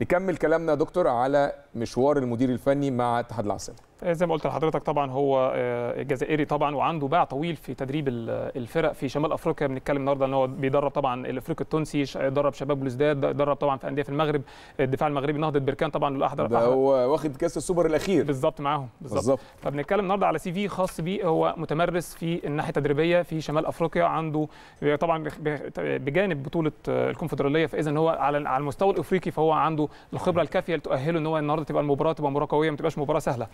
نكمل كلامنا يا دكتور على مشوار المدير الفني مع اتحاد العاصمه آه، زي ما قلت لحضرتك طبعا هو آه، جزائري طبعا وعنده باع طويل في تدريب الفرق في شمال افريقيا بنتكلم النهارده ان هو بيدرب طبعا الافريقي التونسي درب شباب بلوزداد درب طبعا في انديه في المغرب الدفاع المغربي نهضه بركان طبعا الاحضر ده هو واخد كاس السوبر الاخير بالظبط معاهم بالظبط فبنتكلم النهارده على سي في خاص بيه هو متمرس في الناحيه التدريبيه في شمال افريقيا عنده آه، طبعا بجانب بطوله الكونفدراليه فاذا هو على المستوى الافريقي فهو عنده الخبره الكافيه لتؤهله ان هو النهارده تبقى المباراه تبقى مباراه قويه ما تبقاش مباراه سهله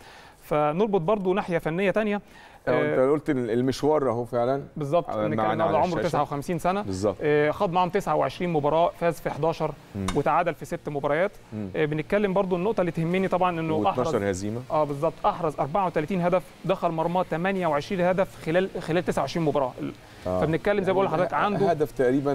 فنربط برضو ناحيه فنيه ثانيه آه، انت قلت المشوار اهو فعلا بالظبط ان كان النهارده عمره 59 سنه بالظبط آه، خاض معاهم 29 مباراه فاز في 11 مم. وتعادل في ست مباريات مم. آه، بنتكلم برضو النقطه اللي تهمني طبعا انه احرز 12 هزيمه اه بالظبط احرز 34 هدف دخل مرماه 28 هدف خلال خلال 29 مباراه آه. فبنتكلم زي ما بقول لحضرتك عنده هدف تقريبا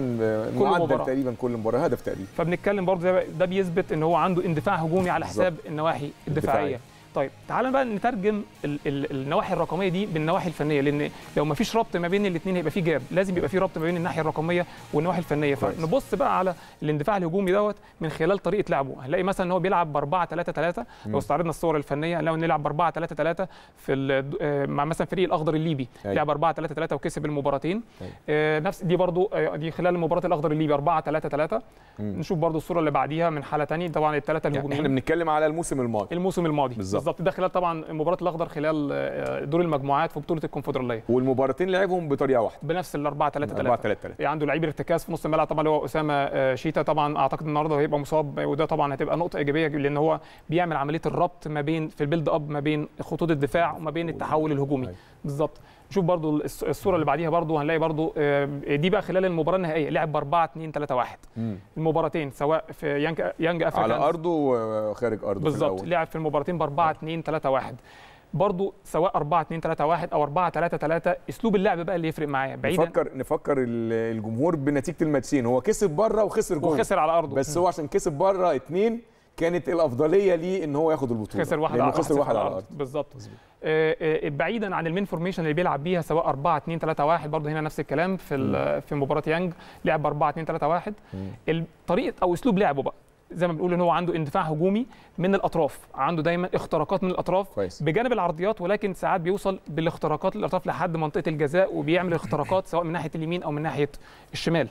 معدل مباراة. تقريبا كل مباراه هدف تقريبا فبنتكلم برضو ده بيثبت ان هو عنده اندفاع هجومي على حساب النواحي الدفاعيه طيب تعالى بقى نترجم ال ال النواحي الرقميه دي بالنواحي الفنيه لان لو ما فيش ربط ما بين الاثنين هيبقى في جاب لازم يبقى في ربط ما بين الناحيه الرقميه والنواحي الفنيه فنبص بقى على الاندفاع الهجومي دوت من خلال طريقه لعبه هنلاقي مثلا ان هو بيلعب ب 4 3 3 لو استعرضنا الصور الفنيه هنلاقي نلعب ب 4 3 3 في آه، مع مثلا فريق الاخضر الليبي أي. أيوة. لعب 4 3 3 وكسب المباراتين طيب. آه، نفس دي برضو آه، دي خلال مباراه الاخضر الليبي 4 3 3 نشوف برضو الصوره اللي بعديها من حاله ثانيه طبعا الثلاثه يعني الهجوميين يعني احنا بنتكلم على الموسم الماضي الموسم الماضي بالظبط بالظبط ده خلال طبعا مباراه الاخضر خلال آه، دور المجموعات في بطوله الكونفدراليه والمباراتين لعبهم بطريقه واحده بنفس ال 4 3 3 4 3 3 عنده لعيب ارتكاز في نص الملعب طبعا اللي هو اسامه آه، شيتا طبعا اعتقد النهارده هيبقى مصاب وده طبعا هتبقى نقطه ايجابيه لان هو بيعمل عمليه الربط ما بين في البيلد اب ما بين خطوط الدفاع وما بين التحول الهجومي أيوة. بالظبط شوف برضو الصوره اللي بعديها برضو هنلاقي برضو آه، دي بقى خلال المباراه النهائيه لعب ب 4 2 3 1 المباراتين سواء في يانج يانج افريكانز على ارضه وخارج ارضه بالظبط لعب في المباراتين ب 4 2 3 1 برضه سواء 4 2 3 1 او 4 3 3 اسلوب اللعب بقى اللي يفرق معايا بعيدا نفكر نفكر الجمهور بنتيجه الماتشين هو كسب بره وخسر جول وخسر على ارضه بس هو عشان كسب بره اثنين كانت الافضليه ليه ان هو ياخد البطوله خسر واحد على خسر واحد على الارض آه، بالظبط آه، آه، بعيدا عن المين فورميشن اللي بيلعب بيها سواء 4 2 3 1 برضه هنا نفس الكلام في في مباراه يانج لعب 4 2 3 1 طريقه او اسلوب لعبه بقى زي ما بنقول ان هو عنده اندفاع هجومي من الاطراف عنده دايما اختراقات من الاطراف كويس. بجانب العرضيات ولكن ساعات بيوصل بالاختراقات للاطراف لحد منطقه الجزاء وبيعمل اختراقات سواء من ناحيه اليمين او من ناحيه الشمال